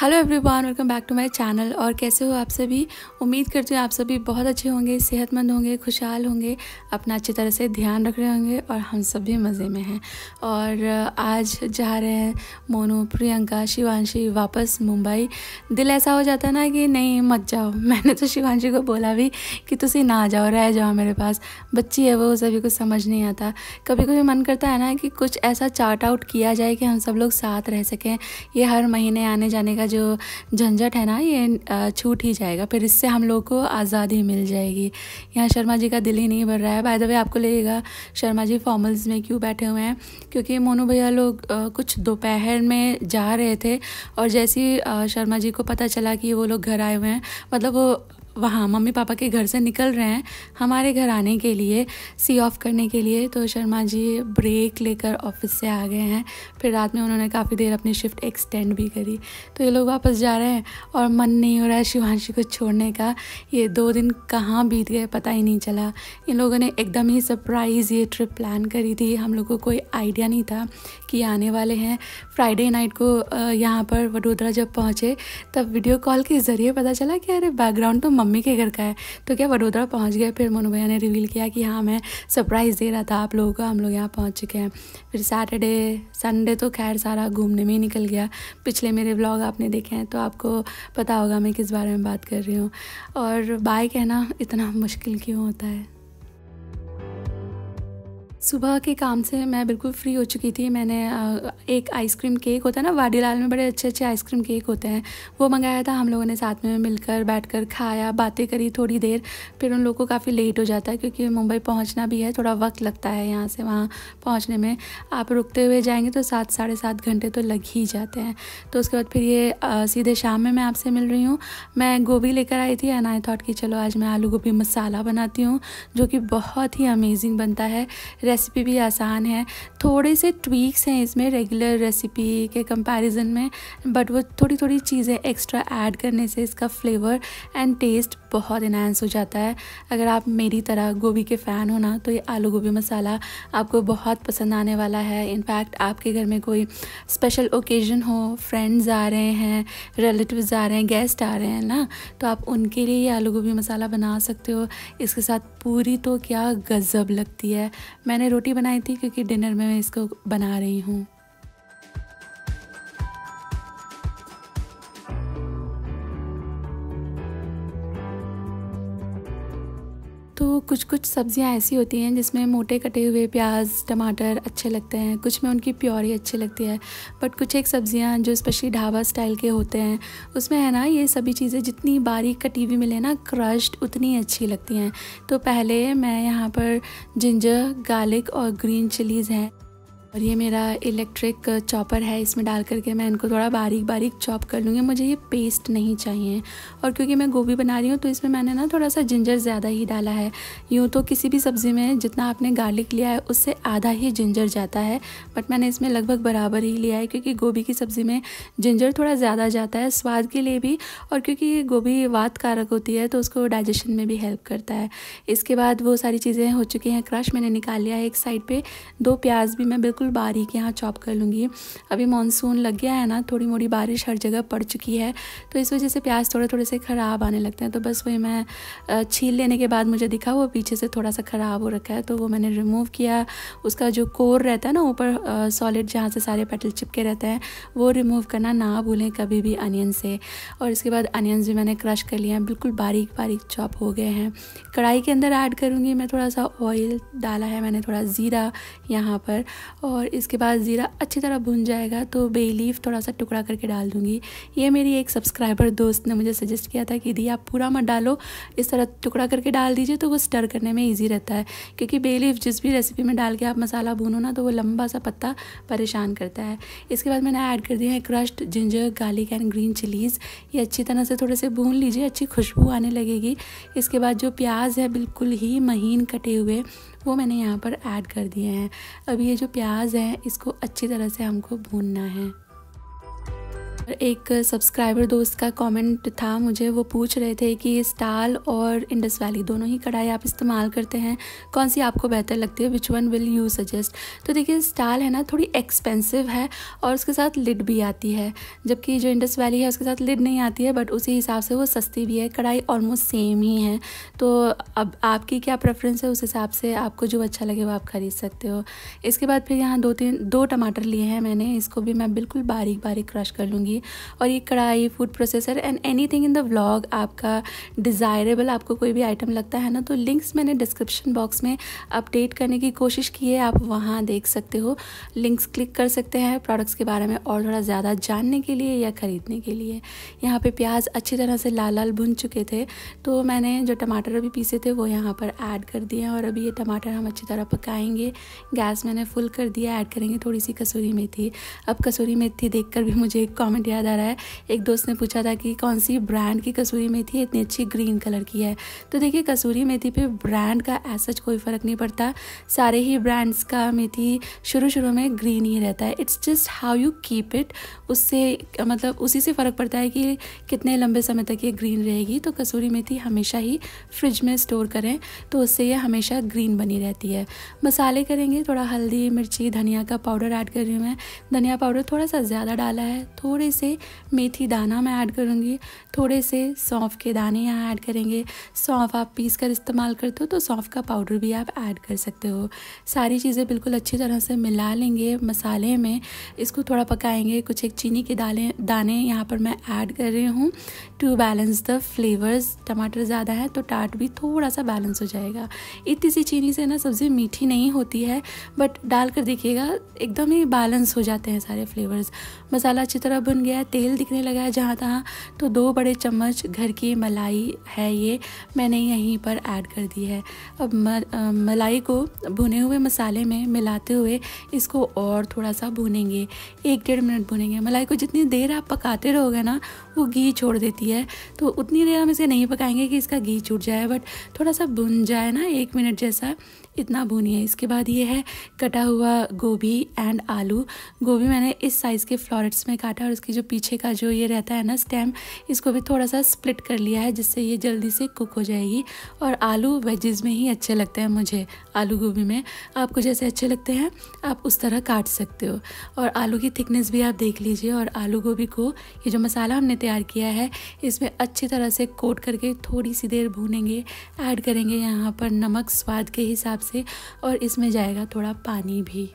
hello everyone welcome back to my channel और कैसे हो आप सभी उम्मीद करती हूँ आप सभी बहुत अच्छे होंगे सेहतमंद होंगे खुशहाल होंगे अपना अच्छी तरह से ध्यान रख रहे होंगे और हम सब भी मज़े में हैं और आज जा रहे हैं मोनू प्रियंका शिवांशी वापस मुंबई दिल ऐसा हो जाता ना कि नहीं मत जाओ मैंने तो शिवांशी को बोला भी कि तुम ना जाओ रह जाओ मेरे पास बच्ची है वो सभी को समझ नहीं आता कभी कभी मन करता है ना कि कुछ ऐसा चार्ट आउट किया जाए कि हम सब लोग साथ रह सकें ये हर महीने आने जाने का जो झंझट है ना ये छूट ही जाएगा फिर इससे हम लोग को आज़ादी मिल जाएगी यहाँ शर्मा जी का दिल ही नहीं भर रहा है बाय द वे आपको लगेगा शर्मा जी फॉर्मल्स में क्यों बैठे हुए हैं क्योंकि मोनू भैया लोग कुछ दोपहर में जा रहे थे और जैसे ही शर्मा जी को पता चला कि वो लोग घर आए हुए हैं मतलब वो वहाँ मम्मी पापा के घर से निकल रहे हैं हमारे घर आने के लिए सी ऑफ करने के लिए तो शर्मा जी ब्रेक लेकर ऑफिस से आ गए हैं फिर रात में उन्होंने काफ़ी देर अपनी शिफ्ट एक्सटेंड भी करी तो ये लोग वापस जा रहे हैं और मन नहीं हो रहा है शिवांशी को छोड़ने का ये दो दिन कहाँ बीत गए पता ही नहीं चला इन लोगों ने एकदम ही सरप्राइज़ ये ट्रिप प्लान करी थी हम लोग को कोई आइडिया नहीं था कि आने वाले हैं फ्राइडे नाइट को यहाँ पर वडोदरा जब पहुँचे तब वीडियो कॉल के ज़रिए पता चला कि अरे बैकग्राउंड तो मम्मी के घर का है तो क्या वडोदरा पहुँच गए फिर मोनू भैया ने रिवील किया कि हाँ मैं सरप्राइज़ दे रहा था आप लोगों का हम लोग यहाँ पहुँच चुके हैं फिर सैटरडे संडे तो खैर सारा घूमने में ही निकल गया पिछले मेरे ब्लॉग आपने देखे हैं तो आपको पता होगा मैं किस बारे में बात कर रही हूँ और बाय कहना इतना मुश्किल क्यों होता है सुबह के काम से मैं बिल्कुल फ्री हो चुकी थी मैंने एक आइसक्रीम केक होता है ना वाडीलाल में बड़े अच्छे अच्छे आइसक्रीम केक होते हैं वो मंगाया था हम लोगों ने साथ में मिलकर बैठकर खाया बातें करी थोड़ी देर फिर उन लोगों को काफ़ी लेट हो जाता है क्योंकि मुंबई पहुंचना भी है थोड़ा वक्त लगता है यहाँ से वहाँ पहुँचने में आप रुकते हुए जाएंगे तो सात साढ़े सात घंटे तो लग ही जाते हैं तो उसके बाद फिर ये सीधे शाम में मैं आपसे मिल रही हूँ मैं गोभी लेकर आई थी एंड आई थॉट कि चलो आज मैं आलू गोभी मसाला बनाती हूँ जो कि बहुत ही अमेजिंग बनता है रेसिपी भी आसान है थोड़े से ट्वीक्स हैं इसमें रेगुलर रेसिपी के कंपैरिजन में बट वो थोड़ी थोड़ी चीज़ें एक्स्ट्रा ऐड करने से इसका फ्लेवर एंड टेस्ट बहुत इन्हांस हो जाता है अगर आप मेरी तरह गोभी के फ़ैन हो ना तो ये आलू गोभी मसाला आपको बहुत पसंद आने वाला है इनफैक्ट आपके घर में कोई स्पेशल ओकेजन हो फ्रेंड्स आ रहे हैं रिलेटिव आ रहे हैं गेस्ट आ रहे हैं ना तो आप उनके लिए ये आलू गोभी मसाला बना सकते हो इसके साथ पूरी तो क्या गज़ब लगती है मैंने मैंने रोटी बनाई थी क्योंकि डिनर में मैं इसको बना रही हूँ तो कुछ कुछ सब्ज़ियाँ ऐसी होती हैं जिसमें मोटे कटे हुए प्याज टमाटर अच्छे लगते हैं कुछ में उनकी प्योरी अच्छी लगती है बट कुछ एक सब्ज़ियाँ जो स्पेशली ढाबा स्टाइल के होते हैं उसमें है ना ये सभी चीज़ें जितनी बारीक कटी हुई मिले ना क्रश्ड उतनी अच्छी लगती हैं तो पहले मैं यहाँ पर जिंजर गार्लिक और ग्रीन चिलीज़ हैं और ये मेरा इलेक्ट्रिक चॉपर है इसमें डाल करके मैं इनको थोड़ा बारीक बारीक चॉप कर लूँगी मुझे ये पेस्ट नहीं चाहिए और क्योंकि मैं गोभी बना रही हूँ तो इसमें मैंने ना थोड़ा सा जिंजर ज़्यादा ही डाला है यूँ तो किसी भी सब्ज़ी में जितना आपने गार्लिक लिया है उससे आधा ही जिंजर जाता है बट मैंने इसमें लगभग बराबर ही लिया है क्योंकि गोभी की सब्ज़ी में जिंजर थोड़ा ज़्यादा जाता है स्वाद के लिए भी और क्योंकि गोभी वात कारक होती है तो उसको डाइजेशन में भी हेल्प करता है इसके बाद वो सारी चीज़ें हो चुकी हैं क्रश मैंने निकाल लिया है एक साइड पर दो प्याज भी मैं बिल्कुल बिल्कुल बारीक यहाँ चॉप कर लूँगी अभी मानसून लग गया है ना थोड़ी मोड़ी बारिश हर जगह पड़ चुकी है तो इस वजह से प्याज थोड़े थोड़े से ख़राब आने लगते हैं तो बस वही मैं छील लेने के बाद मुझे दिखा वो पीछे से थोड़ा सा ख़राब हो रखा है तो वो मैंने रिमूव किया उसका जो कोर रहता है ना ऊपर सॉलिड जहाँ से सारे पेटल चिपके रहते हैं वो रिमूव करना ना भूलें कभी भी अनियन से और इसके बाद अनियंस भी मैंने क्रश कर लिए हैं बिल्कुल बारीक बारीक चॉप हो गए हैं कढ़ाई के अंदर ऐड करूँगी मैं थोड़ा सा ऑयल डाला है मैंने थोड़ा ज़ीरा यहाँ पर और और इसके बाद ज़ीरा अच्छी तरह भुन जाएगा तो बे लीफ थोड़ा सा टुकड़ा करके डाल दूँगी ये मेरी एक सब्सक्राइबर दोस्त ने मुझे सजेस्ट किया था कि दी आप पूरा मत डालो इस तरह टुकड़ा करके डाल दीजिए तो वो स्टर करने में ईजी रहता है क्योंकि बे लीफ जिस भी रेसिपी में डाल के आप मसाला भूनो ना तो वो लंबा सा पत्ता परेशान करता है इसके बाद मैंने ऐड कर दिया है crushed ginger garlic and green chillies ये अच्छी तरह से थोड़े से भून लीजिए अच्छी खुशबू आने लगेगी इसके बाद जो प्याज है बिल्कुल ही महीन कटे हुए वो मैंने यहाँ पर ऐड कर दिए हैं अब ये जो प्याज है इसको अच्छी तरह से हमको भूनना है एक सब्सक्राइबर दोस्त का कमेंट था मुझे वो पूछ रहे थे कि स्टाल और इंडस वैली दोनों ही कढ़ाई आप इस्तेमाल करते हैं कौन सी आपको बेहतर लगती है which one will you suggest तो देखिए स्टाल है ना थोड़ी एक्सपेंसिव है और उसके साथ लिड भी आती है जबकि जो इंडस वैली है उसके साथ लिड नहीं आती है बट उसी हिसाब से वो सस्ती भी है कढ़ाई ऑलमोस्ट सेम ही है तो अब आपकी क्या प्रेफरेंस है उस हिसाब से आपको जो अच्छा लगे वो आप ख़रीद सकते हो इसके बाद फिर यहाँ दो तीन दो टमाटर लिए हैं मैंने इसको भी मैं बिल्कुल बारीक बारीक क्रश कर लूँगी जाएगी और ये कढ़ाई food processor and anything in the blog आपका डिज़ायरेबल आपको कोई भी आइटम लगता है ना तो लिंक्स मैंने डिस्क्रिप्शन बॉक्स में अपडेट करने की कोशिश की है आप वहाँ देख सकते हो लिंक्स क्लिक कर सकते हैं प्रोडक्ट्स के बारे में और थोड़ा ज़्यादा जानने के लिए या ख़रीदने के लिए यहाँ पे प्याज अच्छी तरह से लाल लाल भुन चुके थे तो मैंने जो टमाटर अभी पीसे थे वो यहाँ पर ऐड कर दिए और अभी ये टमाटर हम अच्छी तरह पकाएंगे गैस मैंने फुल कर दिया ऐड करेंगे थोड़ी सी कसूरी मेथी अब कसूरी मेथी देखकर भी मुझे एक कमेंट मोमेंट याद आ रहा है एक दोस्त ने पूछा था कि कौन सी ब्रांड की कसूरी मेथी इतनी अच्छी ग्रीन कलर की है तो देखिए कसूरी मेथी पे ब्रांड का ऐसा कोई फ़र्क नहीं पड़ता सारे ही ब्रांड्स का मेथी शुरू शुरू में ग्रीन ही रहता है it's just how you keep it उससे मतलब उसी से फ़र्क पड़ता है कि कितने लंबे समय तक ये ग्रीन रहेगी तो कसूरी मेथी हमेशा ही फ्रिज में स्टोर करें तो उससे ये हमेशा ग्रीन बनी रहती है मसाले करेंगे थोड़ा हल्दी मिर्ची धनिया का पाउडर ऐड कर रही हूँ मैं धनिया पाउडर थोड़ा सा ज़्यादा डाला है थोड़ी से मेथी दाना मैं ऐड करूँगी थोड़े से सौंफ के दाने यहाँ ऐड करेंगे सौंफ आप पीस कर इस्तेमाल करते हो तो सौंफ का पाउडर भी आप ऐड कर सकते हो सारी चीज़ें बिल्कुल अच्छी तरह से मिला लेंगे मसाले में इसको थोड़ा पकाएंगे कुछ एक चीनी के दाले दाने यहाँ पर मैं ऐड कर रही हूँ टू बैलेंस द फ्लेवर्स टमाटर ज़्यादा है तो टाट भी थोड़ा सा बैलेंस हो जाएगा इतनी सी चीनी से ना सब्ज़ी मीठी नहीं होती है बट डाल कर देखिएगा एकदम ही बैलेंस हो जाते हैं सारे फ्लेवर्स मसाला अच्छी तरह भुन गया तेल दिखने लगा है जहाँ तहाँ तो दो बड़े चम्मच घर की मलाई है ये मैंने यहीं पर ऐड कर दी है अब म, आ, मलाई को भुने हुए मसाले में मिलाते हुए इसको और थोड़ा सा भुनेंगे एक डेढ़ मिनट भुनेंगे मलाई को जितनी देर आप पकाते रहोगे ना वो घी छोड़ देती है तो उतनी देर हम इसे नहीं पकाएंगे कि इसका घी छूट जाए बट थोड़ा सा भुन जाए ना एक मिनट जैसा इतना है इसके बाद ये है कटा हुआ गोभी एंड आलू गोभी मैंने इस साइज़ के फ्लॉरेट्स में काटा और इसकी जो पीछे का जो ये रहता है ना स्टेम इसको भी थोड़ा सा स्प्लिट कर लिया है जिससे ये जल्दी से कुक हो जाएगी और आलू वेजेज़ में ही अच्छे लगते हैं मुझे आलू गोभी में आपको जैसे अच्छे लगते हैं आप उस तरह काट सकते हो और आलू की थिकनेस भी आप देख लीजिए और आलू गोभी को ये जो मसाला हमने तैयार किया है इसमें अच्छी तरह से कोट करके थोड़ी सी देर भूनेंगे ऐड करेंगे यहाँ पर नमक स्वाद के हिसाब से और इसमें जाएगा थोड़ा पानी भी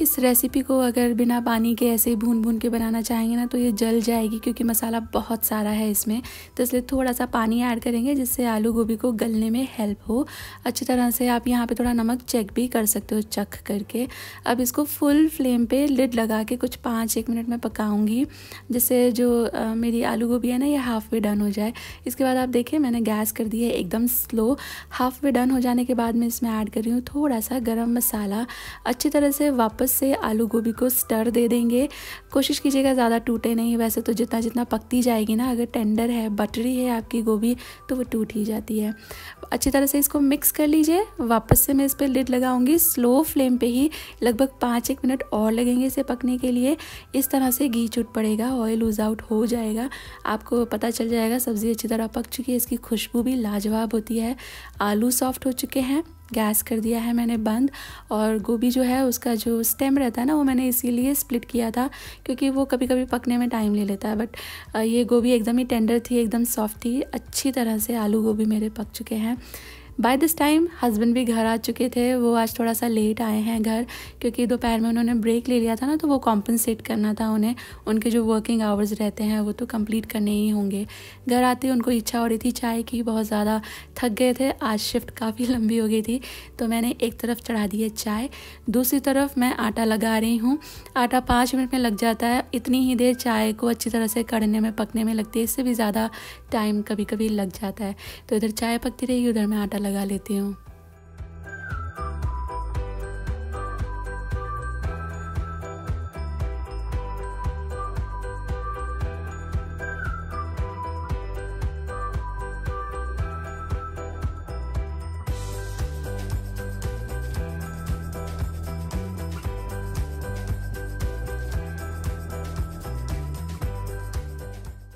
इस रेसिपी को अगर बिना पानी के ऐसे ही भून भून के बनाना चाहेंगे ना तो ये जल जाएगी क्योंकि मसाला बहुत सारा है इसमें तो इसलिए थोड़ा सा पानी ऐड करेंगे जिससे आलू गोभी को गलने में हेल्प हो अच्छी तरह से आप यहाँ पे थोड़ा नमक चेक भी कर सकते हो चख करके अब इसको फुल फ्लेम पे लिड लगा के कुछ पाँच एक मिनट में पकाऊंगी जिससे जो आ, मेरी आलू गोभी है ना ये हाफ वे डन हो जाए इसके बाद आप देखें मैंने गैस कर दी है एकदम स्लो हाफ वे डन हो जाने के बाद मैं इसमें ऐड कर रही हूँ थोड़ा सा गर्म मसाला अच्छी तरह से वापस वापस से आलू गोभी को स्टर दे देंगे कोशिश कीजिएगा ज़्यादा टूटे नहीं वैसे तो जितना जितना पकती जाएगी ना अगर टेंडर है बटरी है आपकी गोभी तो वो टूट ही जाती है अच्छी तरह से इसको मिक्स कर लीजिए वापस से मैं इस पर लिड लगाऊंगी स्लो फ्लेम पे ही लगभग पाँच एक मिनट और लगेंगे इसे पकने के लिए इस तरह से घी चुट पड़ेगा ऑयल लूज आउट हो जाएगा आपको पता चल जाएगा सब्ज़ी अच्छी तरह पक चुकी है इसकी खुशबू भी लाजवाब होती है आलू सॉफ्ट हो चुके हैं गैस कर दिया है मैंने बंद और गोभी जो है उसका जो स्टेम रहता है ना वो मैंने इसीलिए स्प्लिट किया था क्योंकि वो कभी कभी पकने में टाइम ले लेता है बट ये गोभी एकदम ही टेंडर थी एकदम सॉफ्ट थी अच्छी तरह से आलू गोभी मेरे पक चुके हैं बाय दिस टाइम हस्बैंड भी घर आ चुके थे वो आज थोड़ा सा लेट आए हैं घर क्योंकि दोपहर में उन्होंने ब्रेक ले लिया था ना तो वो कॉम्पनसेट करना था उन्हें उनके जो वर्किंग आवर्स रहते हैं वो तो कंप्लीट करने ही होंगे घर आते उनको इच्छा हो रही थी चाय की बहुत ज़्यादा थक गए थे आज शिफ्ट काफ़ी लंबी हो गई थी तो मैंने एक तरफ चढ़ा दी है चाय दूसरी तरफ मैं आटा लगा रही हूँ आटा पाँच मिनट में लग जाता है इतनी ही देर चाय को अच्छी तरह से कड़ने में पकने में लगती है इससे भी ज़्यादा टाइम कभी कभी लग जाता है तो इधर चाय पकती रही उधर मैं आटा लगा लेती हूँ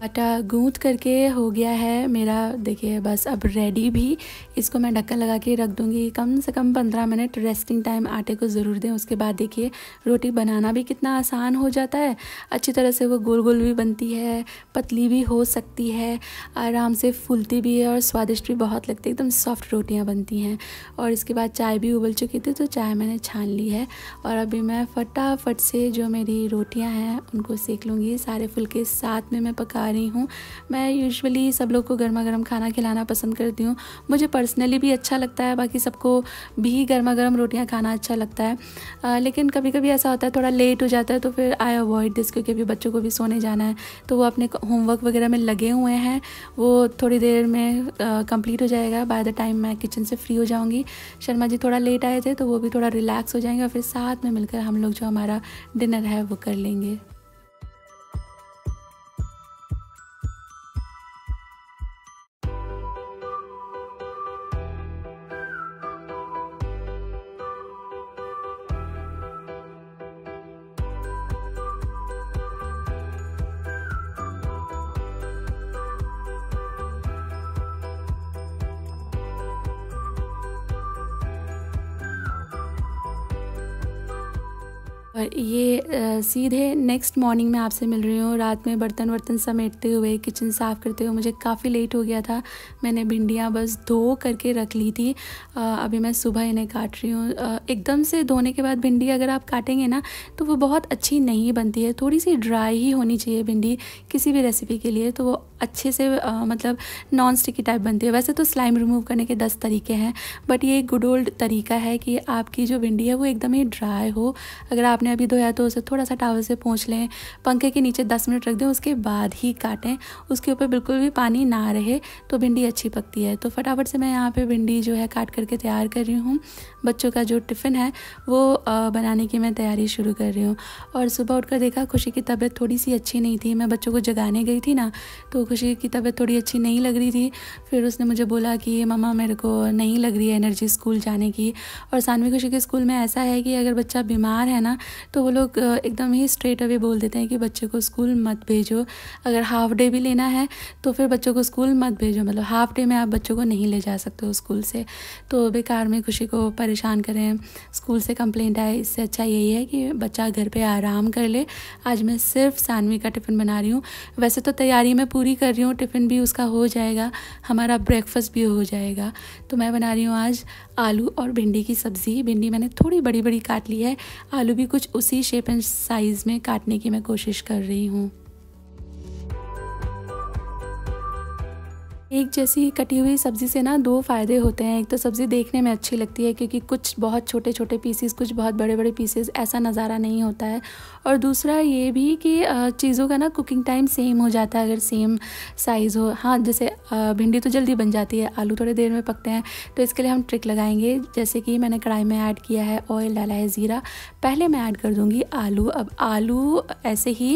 आटा गूंद करके हो गया है मेरा देखिए बस अब रेडी भी इसको मैं ढक्कन लगा के रख दूंगी कम से कम पंद्रह मिनट रेस्टिंग टाइम आटे को ज़रूर दें उसके बाद देखिए रोटी बनाना भी कितना आसान हो जाता है अच्छी तरह से वो गोल गोल भी बनती है पतली भी हो सकती है आराम से फूलती भी है और स्वादिष्ट भी बहुत लगती है एकदम सॉफ्ट रोटियाँ बनती हैं और इसके बाद चाय भी उबल चुकी थी तो चाय मैंने छान ली है और अभी मैं फटाफट से जो मेरी रोटियाँ हैं उनको सेक लूँगी सारे फुलके साथ में मैं पका पा रही हूँ मैं यूजुअली सब लोग को गर्मा गर्म खाना खिलाना पसंद करती हूँ मुझे पर्सनली भी अच्छा लगता है बाकी सबको भी गर्मा गर्म रोटियाँ खाना अच्छा लगता है आ, लेकिन कभी कभी ऐसा होता है थोड़ा लेट हो जाता है तो फिर आई अवॉइड दिस क्योंकि अभी बच्चों को भी सोने जाना है तो वो अपने होमवर्क वगैरह में लगे हुए हैं वो थोड़ी देर में कंप्लीट हो जाएगा बाय द टाइम मैं किचन से फ्री हो जाऊँगी शर्मा जी थोड़ा लेट आए थे तो वो भी थोड़ा रिलैक्स हो जाएंगे और फिर साथ में मिलकर हम लोग जो हमारा डिनर है वो कर लेंगे और ये आ, सीधे नेक्स्ट मॉर्निंग में आपसे मिल रही हूँ रात में बर्तन वर्तन समेटते हुए किचन साफ़ करते हुए मुझे काफ़ी लेट हो गया था मैंने भिंडियाँ बस धो करके रख ली थी आ, अभी मैं सुबह इन्हें काट रही हूँ एकदम से धोने के बाद भिंडी अगर आप काटेंगे ना तो वो बहुत अच्छी नहीं बनती है थोड़ी सी ड्राई ही होनी चाहिए भिंडी किसी भी रेसिपी के लिए तो वो अच्छे से आ, मतलब नॉन स्टिकी टाइप बनती है वैसे तो स्लाइम रिमूव करने के दस तरीके हैं बट ये गुड ओल्ड तरीका है कि आपकी जो भिंडी है वो एकदम ही ड्राई हो अगर आपने अभी धोया तो उसे थोड़ा सा टावल से पहुँच लें पंखे के नीचे दस मिनट रख दें उसके बाद ही काटें उसके ऊपर बिल्कुल भी पानी ना रहे तो भिंडी अच्छी पकती है तो फटाफट से मैं यहाँ पर भिंडी जो है काट करके तैयार कर रही हूँ बच्चों का जो टिफ़िन है वो आ, बनाने की मैं तैयारी शुरू कर रही हूँ और सुबह उठकर देखा खुशी की तबीयत थोड़ी सी अच्छी नहीं थी मैं बच्चों को जगाने गई थी ना तो खुशी की तबीयत थोड़ी अच्छी नहीं लग रही थी फिर उसने मुझे बोला कि मम्मा मेरे को नहीं लग रही है एनर्जी स्कूल जाने की और सानवी खुशी के स्कूल में ऐसा है कि अगर बच्चा बीमार है ना तो वो लोग एकदम ही स्ट्रेट अवे बोल देते हैं कि बच्चे को स्कूल मत भेजो अगर हाफ डे भी लेना है तो फिर बच्चों को स्कूल मत भेजो मतलब हाफ डे में आप बच्चों को नहीं ले जा सकते हो स्कूल से तो बेकार में खुशी को परेशान करें स्कूल से कंप्लेंट आए इससे अच्छा यही है कि बच्चा घर पर आराम कर ले आज मैं सिर्फ सानवी का टिफ़िन बना रही हूँ वैसे तो तैयारी मैं पूरी कर रही हूँ टिफ़िन भी उसका हो जाएगा हमारा ब्रेकफास्ट भी हो जाएगा तो मैं बना रही हूँ आज आलू और भिंडी की सब्ज़ी भिंडी मैंने थोड़ी बड़ी बड़ी काट ली है आलू भी कुछ उसी शेप एंड साइज़ में काटने की मैं कोशिश कर रही हूँ एक जैसी कटी हुई सब्जी से ना दो फायदे होते हैं एक तो सब्जी देखने में अच्छी लगती है क्योंकि कुछ बहुत छोटे छोटे पीसेस कुछ बहुत बड़े बड़े पीसेस ऐसा नज़ारा नहीं होता है और दूसरा ये भी कि चीज़ों का ना कुकिंग टाइम सेम हो जाता है अगर सेम साइज़ हो हाँ जैसे भिंडी तो जल्दी बन जाती है आलू थोड़ी देर में पकते हैं तो इसके लिए हम ट्रिक लगाएंगे जैसे कि मैंने कढ़ाई में ऐड किया है ऑयल डाला है ज़ीरा पहले मैं ऐड कर दूँगी आलू अब आलू ऐसे ही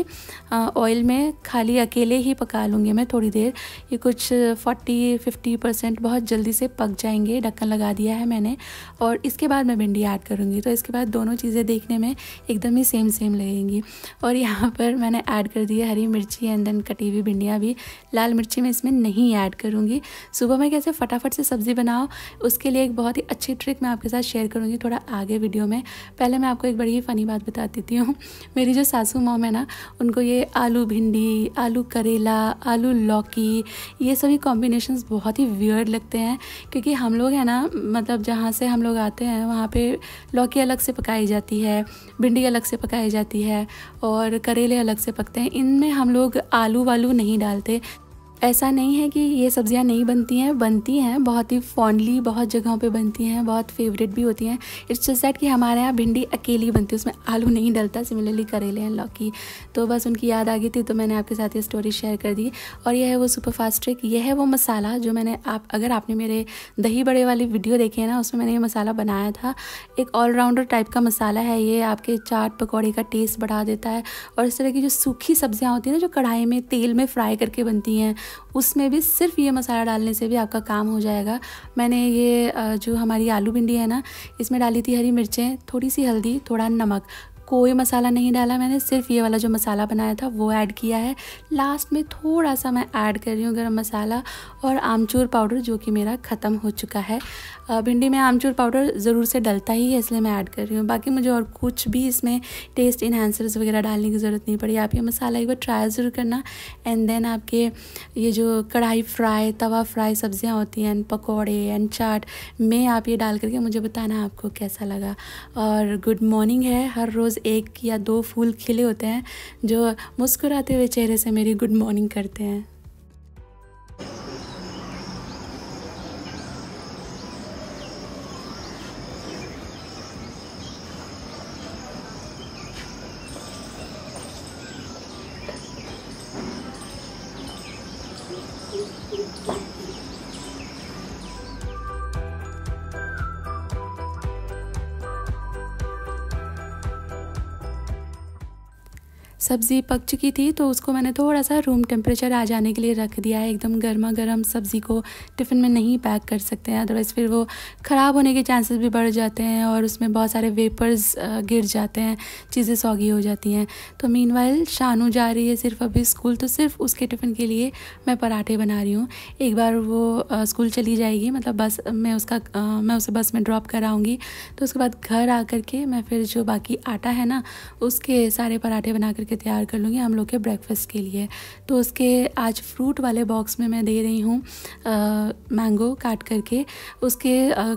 ऑयल में खाली अकेले ही पका लूँगी मैं थोड़ी देर ये कुछ फ़ोर्टी फिफ्टी परसेंट बहुत जल्दी से पक जाएंगे ढक्कन लगा दिया है मैंने और इसके बाद मैं भिंडी ऐड करूँगी तो इसके बाद दोनों चीज़ें देखने में एकदम ही सेम सेम लगेंगी और यहाँ पर मैंने ऐड कर दी है हरी मिर्ची एंड देन कटी हुई भिंडियाँ भी लाल मिर्ची मैं इसमें नहीं ऐड करूँगी सुबह में कैसे फटाफट से सब्ज़ी बनाओ उसके लिए एक बहुत ही अच्छी ट्रिक मैं आपके साथ शेयर करूँगी थोड़ा आगे वीडियो में पहले मैं आपको एक बड़ी ही फ़नी बात बता देती हूँ मेरी जो सासू मोम है ना उनको ये आलू भिंडी आलू करेला आलू लौकी ये सभी कॉम्बिनेशन बहुत ही वियर्ड लगते हैं क्योंकि हम लोग है ना मतलब जहाँ से हम लोग आते हैं वहाँ पे लौकी अलग से पकाई जाती है भिंडी अलग से पकाई जाती है और करेले अलग से पकते हैं इनमें हम लोग आलू वालू नहीं डालते ऐसा नहीं है कि ये सब्ज़ियाँ नहीं बनती हैं बनती हैं बहुत ही फॉन्डली बहुत जगहों पे बनती हैं बहुत फेवरेट भी होती हैं इट्स जस्ट दैट कि हमारे यहाँ भिंडी अकेली बनती है उसमें आलू नहीं डलता सिमिलरली करेले हैं लौकी तो बस उनकी याद आ गई थी तो मैंने आपके साथ ये स्टोरी शेयर कर दी और यह है वो सुपर फास्ट ट्रिक यह है वो मसाला जो मैंने आप अगर आपने मेरे दही बड़े वाली वीडियो देखी है ना उसमें मैंने ये मसाला बनाया था एक ऑलराउंडर टाइप का मसाला है ये आपके चाट पकौड़े का टेस्ट बढ़ा देता है और इस तरह की जो सूखी सब्ज़ियाँ होती हैं ना जो कढ़ाई में तेल में फ्राई करके बनती हैं उसमें भी सिर्फ ये मसाला डालने से भी आपका काम हो जाएगा मैंने ये जो हमारी आलू भिंडी है ना इसमें डाली थी हरी मिर्चें थोड़ी सी हल्दी थोड़ा नमक कोई मसाला नहीं डाला मैंने सिर्फ ये वाला जो मसाला बनाया था वो ऐड किया है लास्ट में थोड़ा सा मैं ऐड कर रही हूँ गर्म मसाला और आमचूर पाउडर जो कि मेरा ख़त्म हो चुका है भिंडी में आमचूर पाउडर ज़रूर से डलता ही है इसलिए मैं ऐड कर रही हूँ बाकी मुझे और कुछ भी इसमें टेस्ट इन्हेंसर्स वगैरह डालने की ज़रूरत नहीं पड़ी आप ये मसाला एक बार ट्राई ज़रूर करना एंड देन आपके ये जो कढ़ाई फ्राई तवा फ्राई सब्ज़ियाँ होती हैं पकौड़े एंड चाट में आप ये डाल करके मुझे बताना आपको कैसा लगा और गुड मॉर्निंग है हर रोज़ एक या दो फूल खिले होते हैं जो मुस्कुराते हुए चेहरे से मेरी गुड मॉर्निंग करते हैं सब्ज़ी पक चुकी थी तो उसको मैंने थोड़ा सा रूम टेम्परेचर आ जाने के लिए रख दिया है एकदम गर्मा गर्म सब्ज़ी को टिफ़िन में नहीं पैक कर सकते हैं अदरवाइज़ फिर वो ख़राब होने के चांसेस भी बढ़ जाते हैं और उसमें बहुत सारे वेपर्स गिर जाते हैं चीज़ें सौगी हो जाती हैं तो मीन शानू जा रही है सिर्फ अभी स्कूल तो सिर्फ उसके टिफ़िन के लिए मैं पराठे बना रही हूँ एक बार वो स्कूल चली जाएगी मतलब बस मैं उसका मैं उसे बस में ड्रॉप कराऊँगी तो उसके बाद घर आ कर के मैं फिर जो बाकी आटा है ना उसके सारे पराठे बना करके तैयार कर लूँगी हम लोग के ब्रेकफास्ट के लिए तो उसके आज फ्रूट वाले बॉक्स में मैं दे रही हूँ मैंगो काट करके उसके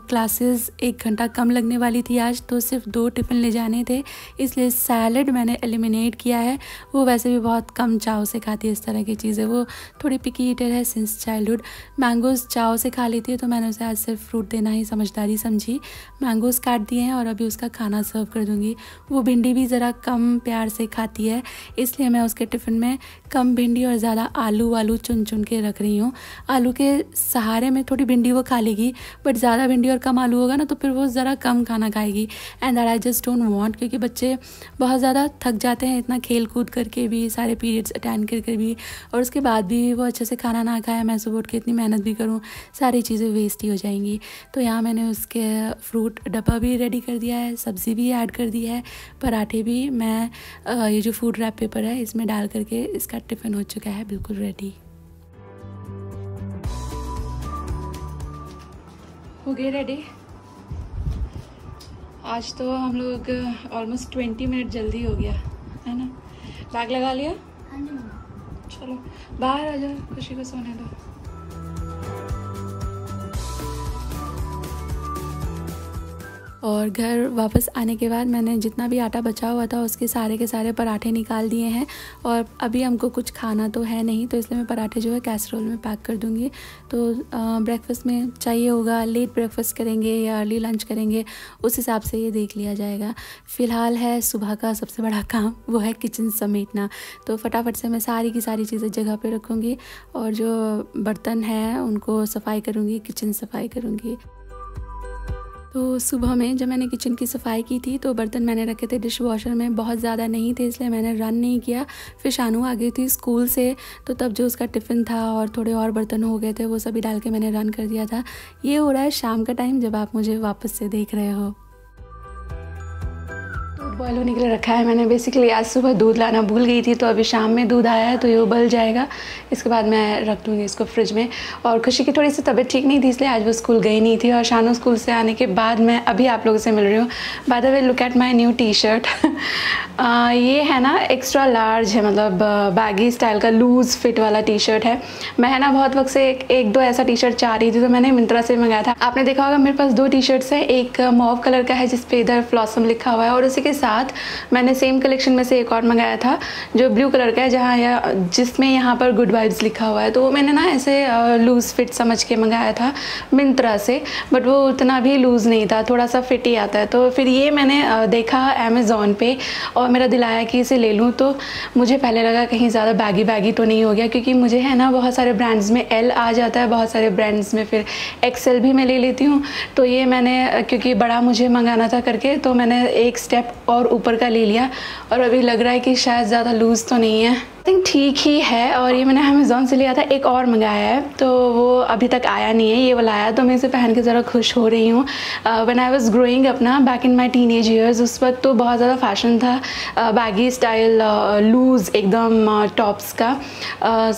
क्लासेस एक घंटा कम लगने वाली थी आज तो सिर्फ दो टिफ़िन ले जाने थे इसलिए सैलड मैंने एलिमिनेट किया है वो वैसे भी बहुत कम चाव से खाती है इस तरह की चीज़ें वो थोड़ी पिकी ईटर है सिंस चाइल्डहुड मैंगोज़ चाव से खा लेती है तो मैंने उसे आज सिर्फ फ्रूट देना ही समझदारी समझी मैंगोज़ काट दिए हैं और अभी उसका खाना सर्व कर दूँगी वो भिंडी भी ज़रा कम प्यार से खाती है इसलिए मैं उसके टिफ़िन में कम भिंडी और ज़्यादा आलू वालू चुन चुन के रख रही हूँ आलू के सहारे में थोड़ी भिंडी वो खा लेगी बट ज़्यादा भिंडी और कम आलू होगा ना तो फिर वो ज़रा कम खाना खाएगी and that I just don't want क्योंकि बच्चे बहुत ज़्यादा थक जाते हैं इतना खेल कूद करके भी सारे पीरियड्स अटेंड करके भी और उसके बाद भी वो अच्छे से खाना ना खाए मैं सुबह उठ के इतनी मेहनत भी करूँ सारी चीज़ें वेस्ट ही हो जाएंगी तो यहाँ मैंने उसके फ्रूट डब्बा भी रेडी कर दिया है सब्ज़ी भी ऐड कर दी है पराठे भी मैं ये जो फूड रैप पेपर है इसमें डाल करके इसका टिफ़िन हो चुका है बिल्कुल रेडी हो गए रेडी आज तो हम लोग ऑलमोस्ट ट्वेंटी मिनट जल्दी हो गया है ना बैग लगा लिया हाँ चलो बाहर आ जाओ खुशी को सोने दो और घर वापस आने के बाद मैंने जितना भी आटा बचा हुआ था उसके सारे के सारे पराठे निकाल दिए हैं और अभी हमको कुछ खाना तो है नहीं तो इसलिए मैं पराठे जो है कैसरोल में पैक कर दूँगी तो ब्रेकफास्ट में चाहिए होगा लेट ब्रेकफास्ट करेंगे या अर्ली लंच करेंगे उस हिसाब से ये देख लिया जाएगा फ़िलहाल है सुबह का सबसे बड़ा काम वो है किचन समेटना तो फटाफट से मैं सारी की सारी चीज़ें जगह पर रखूँगी और जो बर्तन हैं उनको सफाई करूँगी किचन सफाई करूँगी तो सुबह में जब मैंने किचन की सफाई की थी तो बर्तन मैंने रखे थे डिश वॉशर में बहुत ज़्यादा नहीं थे इसलिए मैंने रन नहीं किया फिर शानू आ गई थी स्कूल से तो तब जो उसका टिफ़िन था और थोड़े और बर्तन हो गए थे वो सभी डाल के मैंने रन कर दिया था ये हो रहा है शाम का टाइम जब आप मुझे वापस से देख रहे हो बॉयल होने के लिए रखा है मैंने बेसिकली आज सुबह दूध लाना भूल गई थी तो अभी शाम में दूध आया है तो ये उबल जाएगा इसके बाद मैं रख दूँगी इसको फ्रिज में और खुशी की थोड़ी सी तबीयत ठीक नहीं थी इसलिए आज वो स्कूल गई नहीं थी और शानू स्कूल से आने के बाद मैं अभी आप लोगों से मिल रही हूँ by the way look at my new T shirt ये है ना एक्स्ट्रा लार्ज है मतलब बैगी स्टाइल का लूज़ फिट वाला टी शर्ट है मैं है ना बहुत वक्त से एक, एक दो ऐसा टी शर्ट चाह रही थी तो मैंने मिंत्रा से मंगाया था आपने देखा होगा मेरे पास दो टी शर्ट्स हैं एक मॉव कलर का है जिसपे इधर फ्लॉसम लिखा हुआ है और उसी के साथ साथ मैंने सेम कलेक्शन में से एक और मंगाया था जो ब्लू कलर का है जहाँ या जिसमें यहाँ पर गुड वाइब्स लिखा हुआ है तो वो मैंने ना ऐसे लूज़ फिट समझ के मंगाया था मिंत्रा से बट वो उतना भी लूज़ नहीं था थोड़ा सा फिट ही आता है तो फिर ये मैंने देखा अमेज़ोन पर और मेरा दिलाया कि इसे ले लूँ तो मुझे पहले लगा कहीं ज़्यादा बैगी बैगी तो नहीं हो गया क्योंकि मुझे है ना बहुत सारे ब्रांड्स में एल आ जाता है बहुत सारे ब्रांड्स में फिर एक्सेल भी मैं ले लेती हूँ तो ये मैंने क्योंकि बड़ा मुझे मंगाना था करके तो मैंने एक स्टेप और ऊपर का ले लिया और अभी लग रहा है कि शायद ज़्यादा लूज़ तो नहीं है थिंक ठीक ही है और ये मैंने अमेज़ोन से लिया था एक और मंगाया है तो वो अभी तक आया नहीं है ये वाला आया तो मैं इसे पहन के ज़रा खुश हो रही हूँ वन आई वॉज़ ग्रोइंग अपना back in my teenage years उस वक्त तो बहुत ज़्यादा फैशन था बैगी स्टाइल लूज़ एकदम टॉप्स का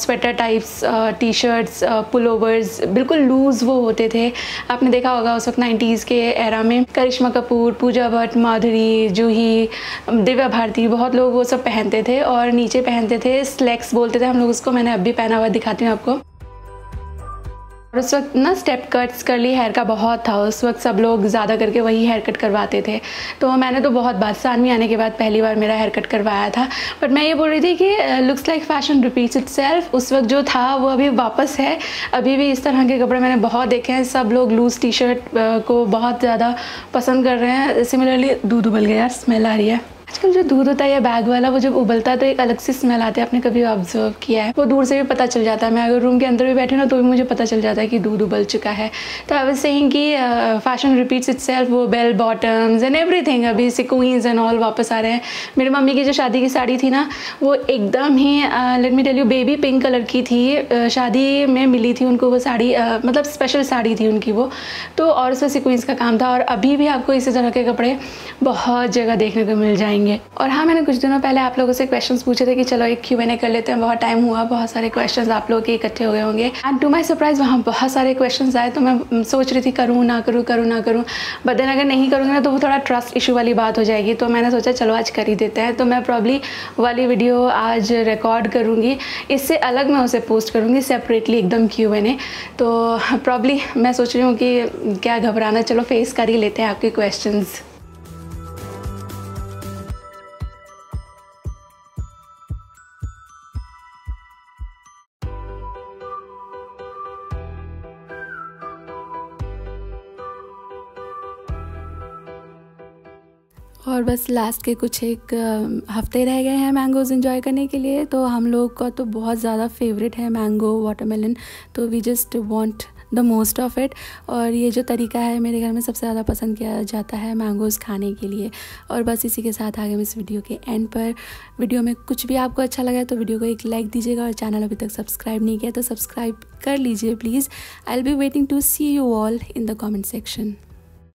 sweater types T shirts pullovers बिल्कुल लूज़ वो होते थे आपने देखा होगा उस वक्त नाइन्टीज़ के एरा में करिश्मा कपूर पूजा भट्ट माधुरी जूही दिव्या भारती बहुत लोग वो सब पहनते थे और नीचे पहनते थे लेस स्लैक्स बोलते थे हम लोग उसको मैंने अभी भी पहना हुआ दिखाती हूँ आपको और उस वक्त ना स्टेप कट्स कर ली हेयर का बहुत था उस वक्त सब लोग ज़्यादा करके वही हेयर कट करवाते थे तो मैंने तो बहुत बादशाह सानवी आने के बाद पहली बार मेरा हेयर कट करवाया था बट मैं ये बोल रही थी कि looks like fashion repeats it उस वक्त जो था वो अभी वापस है अभी भी इस तरह के कपड़े मैंने बहुत देखे हैं सब लोग लूज़ टी शर्ट को बहुत ज़्यादा पसंद कर रहे हैं सिमिलरली दूध उबल गया स्मेल आ रही है आजकल जो दूध होता है या बैग वाला वो जब उबलता है तो एक अलग से स्मेल आती है आपने कभी ऑब्जर्व किया है वो दूर से भी पता चल जाता है मैं अगर रूम के अंदर भी बैठे ना तो भी मुझे पता चल जाता है कि दूध उबल चुका है तो आई वाज सेइंग कि फैशन रिपीट्स इट सेल्फ वो bell bottoms and everything अभी से क्वींस एंड ऑल वापस आ रहे हैं मेरी मम्मी की जो शादी की साड़ी थी ना वो एकदम ही let me tell you baby pink colour की थी शादी में मिली थी उनको वो साड़ी मतलब स्पेशल साड़ी थी उनकी वो तो और उसमें सिक्वेंस का काम था और अभी भी आपको इसी तरह के कपड़े बहुत जगह देखने को मिल जाएंगे पाएंगे और हाँ मैंने कुछ दिनों पहले आप लोगों से क्वेश्चंस पूछे थे कि चलो एक क्यू एन ए कर लेते हैं बहुत टाइम हुआ बहुत सारे क्वेश्चंस आप लोगों के इकट्ठे हो गए होंगे एंड टू माय सरप्राइज वहाँ बहुत सारे क्वेश्चंस आए तो मैं सोच रही थी करूँ ना करूँ करूँ ना करूँ बट देन अगर नहीं करूँगी ना तो वो थोड़ा ट्रस्ट इशू वाली बात हो जाएगी तो मैंने सोचा चलो आज कर ही देते हैं तो मैं प्रॉब्ली वाली वीडियो आज रिकॉर्ड करूँगी इससे अलग मैं उसे पोस्ट करूँगी सेपरेटली एकदम क्यू एन ए तो प्रॉब्ली मैं सोच रही हूँ कि क्या घबराना चलो फेस कर ही लेते हैं आपके क्वेश्चंस और बस लास्ट के कुछ एक हफ्ते रह गए हैं मैंगोज़ इन्जॉय करने के लिए तो हम लोग का तो बहुत ज़्यादा फेवरेट है मैंगो वाटरमेलन तो we just want the most of it और ये जो तरीका है मेरे घर में सबसे ज़्यादा पसंद किया जाता है मैंगोज़ खाने के लिए और बस इसी के साथ आगे मैं इस वीडियो के एंड पर वीडियो में कुछ भी आपको अच्छा लगा तो वीडियो को एक लाइक दीजिएगा और चैनल अभी तक सब्सक्राइब नहीं किया तो सब्सक्राइब कर लीजिए please I'll be waiting to see you all in the comment section